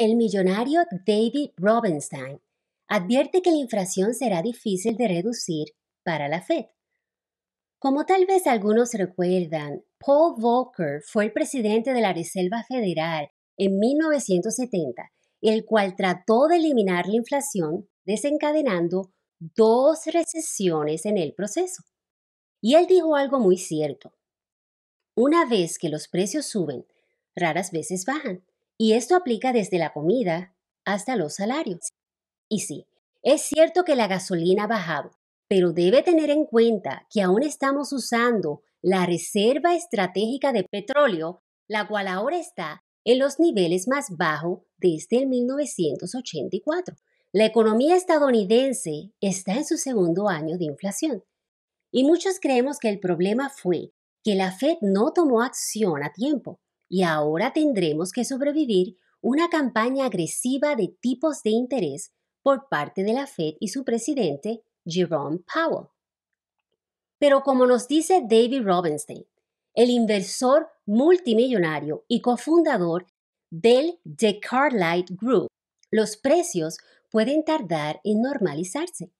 El millonario David Robinstein advierte que la inflación será difícil de reducir para la Fed. Como tal vez algunos recuerdan, Paul Volcker fue el presidente de la Reserva Federal en 1970, el cual trató de eliminar la inflación desencadenando dos recesiones en el proceso. Y él dijo algo muy cierto. Una vez que los precios suben, raras veces bajan. Y esto aplica desde la comida hasta los salarios. Y sí, es cierto que la gasolina ha bajado, pero debe tener en cuenta que aún estamos usando la reserva estratégica de petróleo, la cual ahora está en los niveles más bajos desde el 1984. La economía estadounidense está en su segundo año de inflación. Y muchos creemos que el problema fue que la Fed no tomó acción a tiempo y ahora tendremos que sobrevivir una campaña agresiva de tipos de interés por parte de la Fed y su presidente, Jerome Powell. Pero como nos dice David Robinstein, el inversor multimillonario y cofundador del The Carlyle Group, los precios pueden tardar en normalizarse.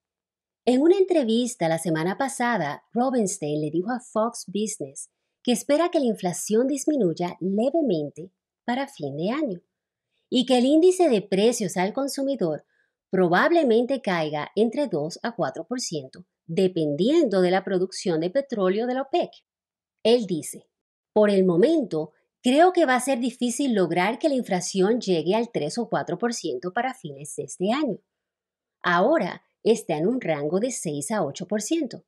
En una entrevista la semana pasada, Robinstein le dijo a Fox Business espera que la inflación disminuya levemente para fin de año y que el índice de precios al consumidor probablemente caiga entre 2 a 4%, dependiendo de la producción de petróleo de la OPEC. Él dice, por el momento, creo que va a ser difícil lograr que la inflación llegue al 3 o 4% para fines de este año. Ahora está en un rango de 6 a 8%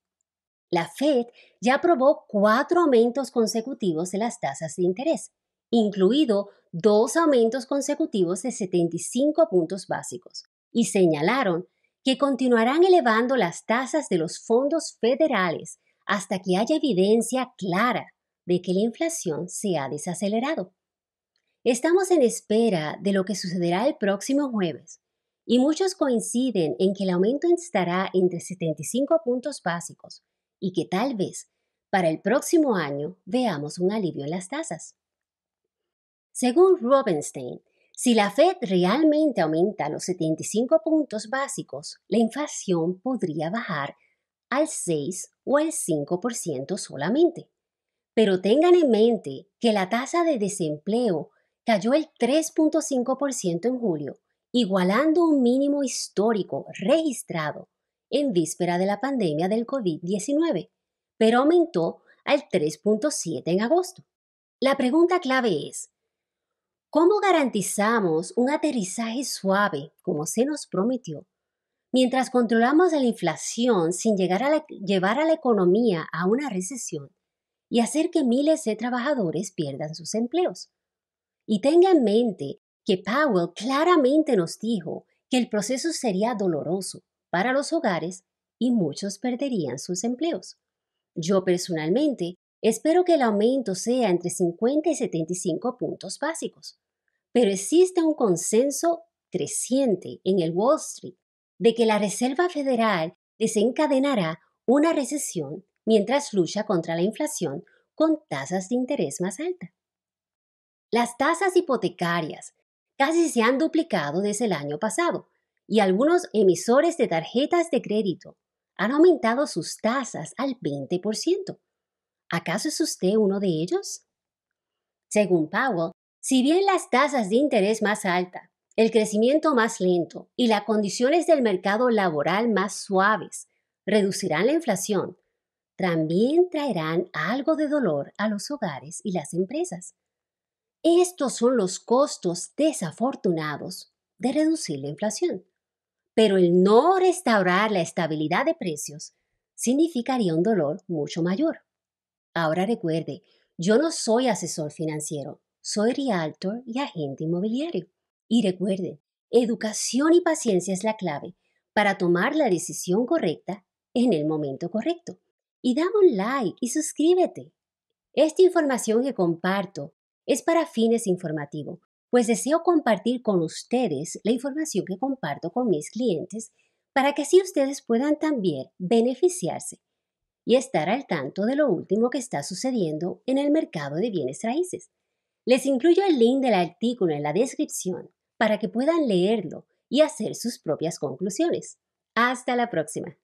la Fed ya aprobó cuatro aumentos consecutivos de las tasas de interés, incluido dos aumentos consecutivos de 75 puntos básicos, y señalaron que continuarán elevando las tasas de los fondos federales hasta que haya evidencia clara de que la inflación se ha desacelerado. Estamos en espera de lo que sucederá el próximo jueves, y muchos coinciden en que el aumento estará entre 75 puntos básicos y que tal vez para el próximo año veamos un alivio en las tasas. Según Rubinstein, si la Fed realmente aumenta los 75 puntos básicos, la inflación podría bajar al 6 o al 5% solamente. Pero tengan en mente que la tasa de desempleo cayó el 3.5% en julio, igualando un mínimo histórico registrado en víspera de la pandemia del COVID-19, pero aumentó al 3.7 en agosto. La pregunta clave es, ¿cómo garantizamos un aterrizaje suave, como se nos prometió, mientras controlamos la inflación sin llevar a la economía a una recesión y hacer que miles de trabajadores pierdan sus empleos? Y tenga en mente que Powell claramente nos dijo que el proceso sería doloroso, para los hogares y muchos perderían sus empleos. Yo personalmente espero que el aumento sea entre 50 y 75 puntos básicos, pero existe un consenso creciente en el Wall Street de que la Reserva Federal desencadenará una recesión mientras lucha contra la inflación con tasas de interés más altas. Las tasas hipotecarias casi se han duplicado desde el año pasado y algunos emisores de tarjetas de crédito han aumentado sus tasas al 20%. ¿Acaso es usted uno de ellos? Según Powell, si bien las tasas de interés más alta, el crecimiento más lento y las condiciones del mercado laboral más suaves reducirán la inflación, también traerán algo de dolor a los hogares y las empresas. Estos son los costos desafortunados de reducir la inflación pero el no restaurar la estabilidad de precios significaría un dolor mucho mayor. Ahora recuerde, yo no soy asesor financiero, soy realtor y agente inmobiliario. Y recuerde, educación y paciencia es la clave para tomar la decisión correcta en el momento correcto. Y dame un like y suscríbete. Esta información que comparto es para fines informativos, pues deseo compartir con ustedes la información que comparto con mis clientes para que así ustedes puedan también beneficiarse y estar al tanto de lo último que está sucediendo en el mercado de bienes raíces. Les incluyo el link del artículo en la descripción para que puedan leerlo y hacer sus propias conclusiones. Hasta la próxima.